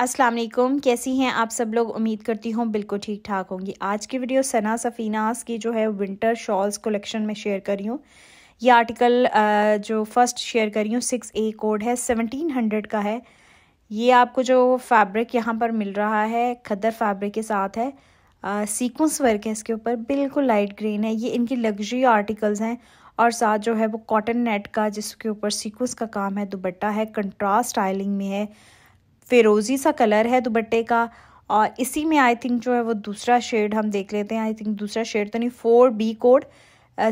अस्सलाम वालेकुम कैसी हैं आप सब लोग उम्मीद करती हूँ बिल्कुल ठीक ठाक होंगी आज की वीडियो सना सफ़ीनास की जो है विंटर शॉल्स कलेक्शन में शेयर कर रही हूँ ये आर्टिकल जो फर्स्ट शेयर कर रही हूँ सिक्स ए कोड है सेवनटीन हंड्रेड का है ये आपको जो फैब्रिक यहाँ पर मिल रहा है खदर फैब्रिक के साथ है सीक्वेंस वर्क है इसके ऊपर बिल्कुल लाइट ग्रीन है ये इनकी लग्जरी आर्टिकल्स हैं और साथ जो है वो कॉटन नेट का जिसके ऊपर सीक्वेंस का काम है दुपट्टा है कंट्रास्ट स्टाइलिंग में है फिरोज़ी सा कलर है दुपट्टे का और इसी में आई थिंक जो है वो दूसरा शेड हम देख लेते हैं आई थिंक दूसरा शेड तो नहीं four B code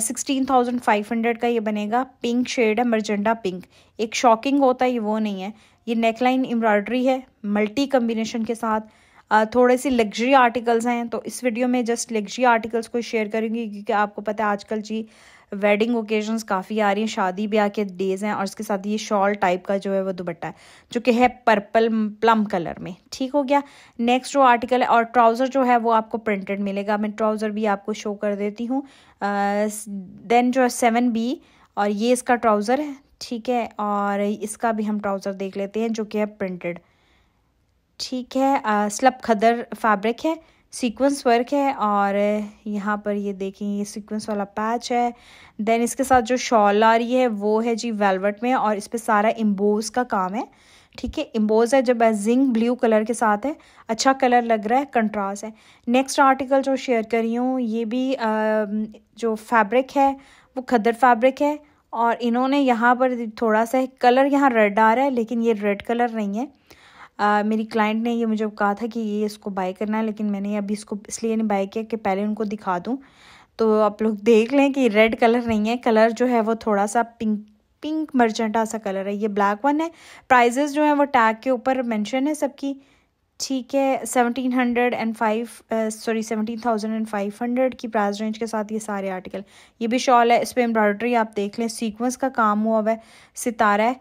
sixteen thousand five hundred का ये बनेगा पिंक शेड है मर्जेंडा पिंक एक शॉकिंग होता है ये वो नहीं है ये नेकलाइन एम्ब्रॉयडरी है मल्टी कम्बिनेशन के साथ थोड़े सी लग्जरी आर्टिकल्स हैं तो इस वीडियो में जस्ट लग्जरी आर्टिकल्स को शेयर करूँगी क्योंकि आपको पता है आजकल जी वेडिंग ओकेजन्स काफ़ी आ रही हैं शादी ब्याह के डेज़ हैं और इसके साथ ये शॉल टाइप का जो है वो दुपट्टा है जो कि है पर्पल प्लम कलर में ठीक हो गया नेक्स्ट जो आर्टिकल है और ट्राउज़र जो है वो आपको प्रिंटेड मिलेगा मैं ट्राउज़र भी आपको शो कर देती हूँ देन जो है सेवन बी और ये इसका ट्राउज़र है ठीक है और इसका भी हम ट्राउज़र देख लेते हैं जो कि है प्रिंटेड ठीक है स्लब खदर फैब्रिक है सीक्वेंस वर्क है और यहाँ पर ये देखें ये सीक्वेंस वाला पैच है देन इसके साथ जो शॉल आ रही है वो है जी वेलवेट में और इस पर सारा इम्बोज का काम है ठीक है इम्बोज है जब जिंक ब्लू कलर के साथ है अच्छा कलर लग रहा है कंट्रास्ट है नेक्स्ट आर्टिकल जो शेयर कर रही हूँ ये भी आ, जो फैब्रिक है वो खदर फैब्रिक है और इन्होंने यहाँ पर थोड़ा सा कलर यहाँ रेड आ रहा है लेकिन ये रेड कलर नहीं है आ, मेरी क्लाइंट ने ये मुझे कहा था कि ये इसको बाय करना है लेकिन मैंने अभी इसको इसलिए नहीं बाय किया कि पहले उनको दिखा दूँ तो आप लोग देख लें कि रेड कलर नहीं है कलर जो है वो थोड़ा सा पिंक पिंक मर्चेंटा सा कलर है ये ब्लैक वन है प्राइजेस जो है वो टैग के ऊपर मेंशन है सबकी ठीक है seventeen hundred and five sorry seventeen thousand and five hundred की प्राइस रेंज के साथ ये सारे आर्टिकल ये भी शॉल है इस पर एम्ब्रॉयडरी आप देख लें सीक्वेंस का काम हुआ हुआ है सितारा है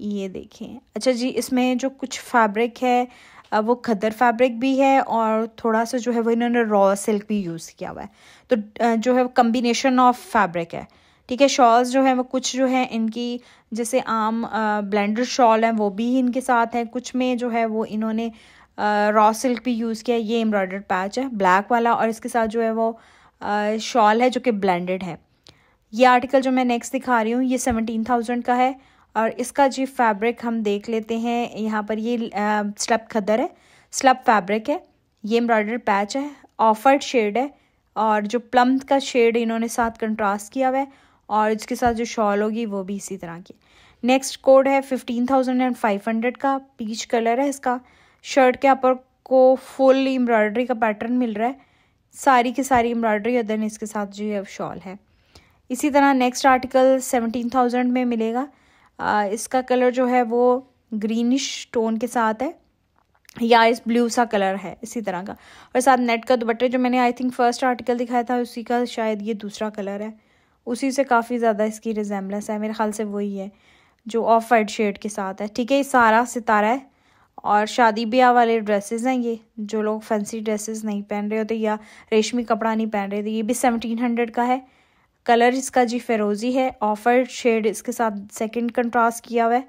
ये देखें अच्छा जी इसमें जो कुछ फैब्रिक है वो खदर फैब्रिक भी है और थोड़ा सा जो है वो इन्होंने रॉ सिल्क भी यूज़ किया हुआ है तो जो है कम्बिनेशन ऑफ फैब्रिक है ठीक है शॉल्स जो है वो कुछ जो है इनकी जैसे आम ब्लेंडर शॉल है वो भी इनके साथ हैं कुछ में जो है वो इन्होंने रॉ सिल्क भी यूज़ किया ये एम्ब्रॉयडर्ड पैच है ब्लैक वाला और इसके साथ जो है वो शॉल है जो कि ब्लेंडेड है ये आर्टिकल जो मैं नेक्स्ट दिखा रही हूँ ये सेवनटीन थाउजेंड का है और इसका जी फैब्रिक हम देख लेते हैं यहाँ पर ये स्लब खदर है स्लब फैब्रिक है ये एम्ब्रॉयडर पैच है ऑफर्ड शेड है और जो प्लम का शेड इन्होंने साथ कंट्रास्ट किया हुआ है और इसके साथ जो शॉल होगी वो भी इसी तरह की नेक्स्ट कोड है fifteen thousand and five hundred का पीच कलर है इसका शर्ट के ऊपर को फुल एम्ब्रॉयडरी का पैटर्न मिल रहा है सारी की सारी एम्ब्रॉयडरी और देन इसके साथ जो है शॉल है इसी तरह नेक्स्ट आर्टिकल सेवनटीन थाउजेंड में मिलेगा इसका कलर जो है वो ग्रीनिश टोन के साथ है या इस ब्लू सा कलर है इसी तरह का और साथ नेट का दुपट्टे जो मैंने आई थिंक फर्स्ट आर्टिकल दिखाया था उसी का शायद ये दूसरा कलर है उसी से काफ़ी ज़्यादा इसकी रिजेम्बलेंस है मेरे ख्याल से वही है जो ऑफ वाइट शेड के साथ है ठीक है ये सारा सितारा है और शादी ब्याह वाले ड्रेसेस हैं ये जो लोग फैंसी ड्रेसेस नहीं पहन रहे होते या रेशमी कपड़ा नहीं पहन रहे थे ये भी सेवनटीन हंड्रेड का है कलर इसका जी फेरोज़ी है ऑफर शेड इसके साथ सेकंड कंट्रास्ट किया हुआ है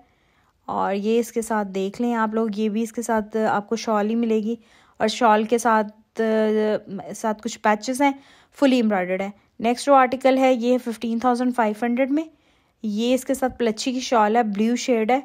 और ये इसके साथ देख लें आप लोग ये भी इसके साथ आपको शॉल ही मिलेगी और शॉल के साथ साथ कुछ पैचेस हैं फुली एम्ब्रॉयडर्ड है नेक्स्ट जो आर्टिकल है ये फिफ्टीन थाउजेंड फाइव हंड्रेड में ये इसके साथ प्लच्छी की शॉल है ब्लू शेड है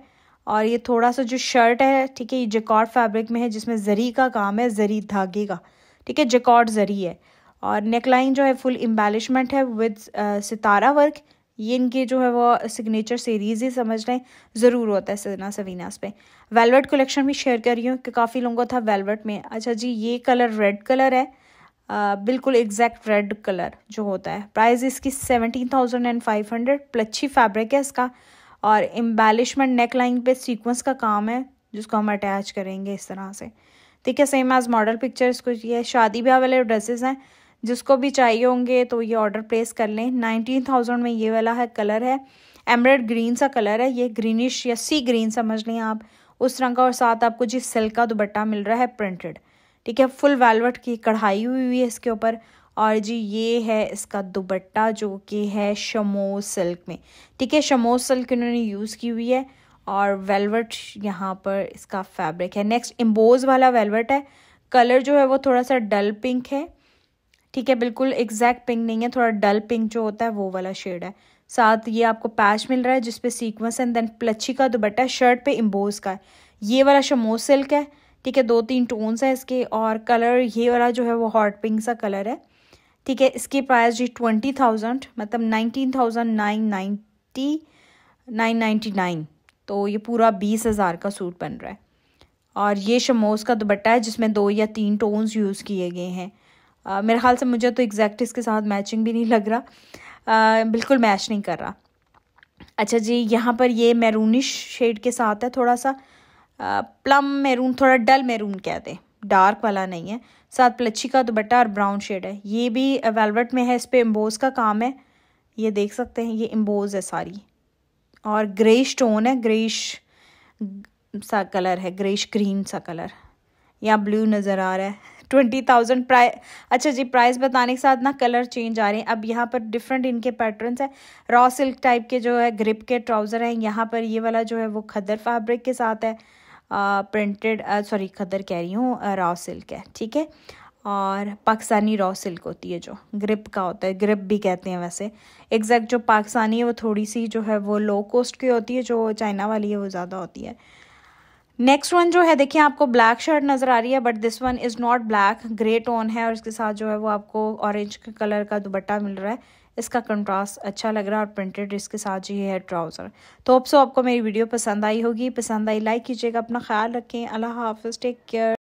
और ये थोड़ा सा जो शर्ट है ठीक है ये जकॉट फैब्रिक में है जिसमें जरी का काम है जरी धागे का ठीक है जकॉट जरी है और नेकलाइन जो है फुल एम्बेलिशमेंट है विद uh, सितारा वर्क ये इनके जो है वो सिग्नेचर सीरीज़ ही समझ लें ज़रूर होता है सजना सवीनास पे वेलवेट कलेक्शन भी शेयर कर रही हूँ कि काफ़ी लोगों का था वेलवेट में अच्छा जी ये कलर रेड कलर है आ, uh, बिल्कुल एग्जैक्ट रेड कलर जो होता है प्राइस इसकी seventeen thousand and five hundred प्लच्छी फैब्रिक है इसका और एम्बेलिशमेंट नेक लाइन पर सीक्वेंस का काम है जिसको हम अटैच करेंगे इस तरह से ठीक है सेम एज मॉडल पिक्चर कुछ ये शादी ब्याह वाले ड्रेसेस हैं जिसको भी चाहिए होंगे तो ये ऑर्डर प्लेस कर लें नाइनटीन थाउजेंड में ये वाला है कलर है एम्ब्रेड ग्रीन सा कलर है ये ग्रीनिश या सी ग्रीन समझ लें आप उस रंग का और साथ आपको जी सिल्क का दुपट्टा मिल रहा है प्रिंटेड ठीक है फुल वेलवेट की कढ़ाई हुई हुई है इसके ऊपर और जी ये है इसका दुबट्टा जो कि है शमो सिल्क में ठीक है शमो सिल्क इन्होंने यूज़ की हुई है और वेलवेट यहाँ पर इसका फैब्रिक है नेक्स्ट एम्बोज वाला वेलवेट है कलर जो है वो थोड़ा सा डल पिंक है ठीक है बिल्कुल एग्जैक्ट पिंक नहीं है थोड़ा डल पिंक जो होता है वो वाला शेड है साथ ये आपको पैच मिल रहा है जिसपे सीक्वेंस एंड देन प्लच्छी का दुपट्टा शर्ट पे इम्बोज का है ये वाला शमो सिल्क है ठीक है दो तीन टोन्स है इसके और कलर ये वाला जो है वो हॉट पिंक सा कलर है ठीक है इसकी प्राइस जी ट्वेंटी थाउजेंड मतलब nineteen thousand nine ninety nine ninety nine तो ये पूरा बीस हज़ार का सूट बन रहा है और ये शमोस का दुपट्टा है जिसमें दो या तीन टोन्स यूज़ किए गए हैं मेरे ख्याल से मुझे तो एग्जैक्ट इसके साथ मैचिंग भी नहीं लग रहा आ, बिल्कुल मैच नहीं कर रहा अच्छा जी यहाँ पर ये मैरूनिश शेड के साथ है थोड़ा सा आ, प्लम मैरून थोड़ा डल मैरून कह दें डार्क वाला नहीं है साथ प्लच्छी का दुबट्टा और ब्राउन शेड है ये भी वेलवेट में है इस पर एम्बोज का काम है ये देख सकते हैं ये एम्बोज है सारी और ग्रेश टोन है ग्रेश सा कलर है ग्रेश ग्रीन सा कलर या ब्लू नज़र आ रहा है ट्वेंटी थाउजेंड प्राइ अच्छा जी प्राइस बताने के साथ ना कलर चेंज आ रहे हैं अब यहाँ पर डिफरेंट इनके पैटर्न्स हैं रॉ सिल्क टाइप के जो है ग्रिप के ट्राउज़र हैं यहाँ पर ये वाला जो है वो खदर फैब्रिक के साथ है प्रिंटेड सॉरी खदर कह रही हूँ रॉ सिल्क है ठीक है और पाकिस्तानी रॉ सिल्क होती है जो ग्रिप का होता है ग्रिप भी कहते हैं वैसे एग्जैक्ट जो पाकिस्तानी है वो थोड़ी सी जो है वो लो कॉस्ट की होती है जो चाइना वाली है वो ज़्यादा होती है नेक्स्ट वन जो है देखिए आपको ब्लैक शर्ट नज़र आ रही है but this one is not black grey tone है और इसके साथ जो है वो आपको ऑरेंज कलर का दुबट्टा मिल रहा है इसका कंट्रास्ट अच्छा लग रहा है और प्रिंटेड इसके साथ जो है ट्राउज़र तो अब सो आपको मेरी वीडियो पसंद आई होगी पसंद आई लाइक कीजिएगा अपना ख्याल रखें अल्लाह हाफिज टेक केयर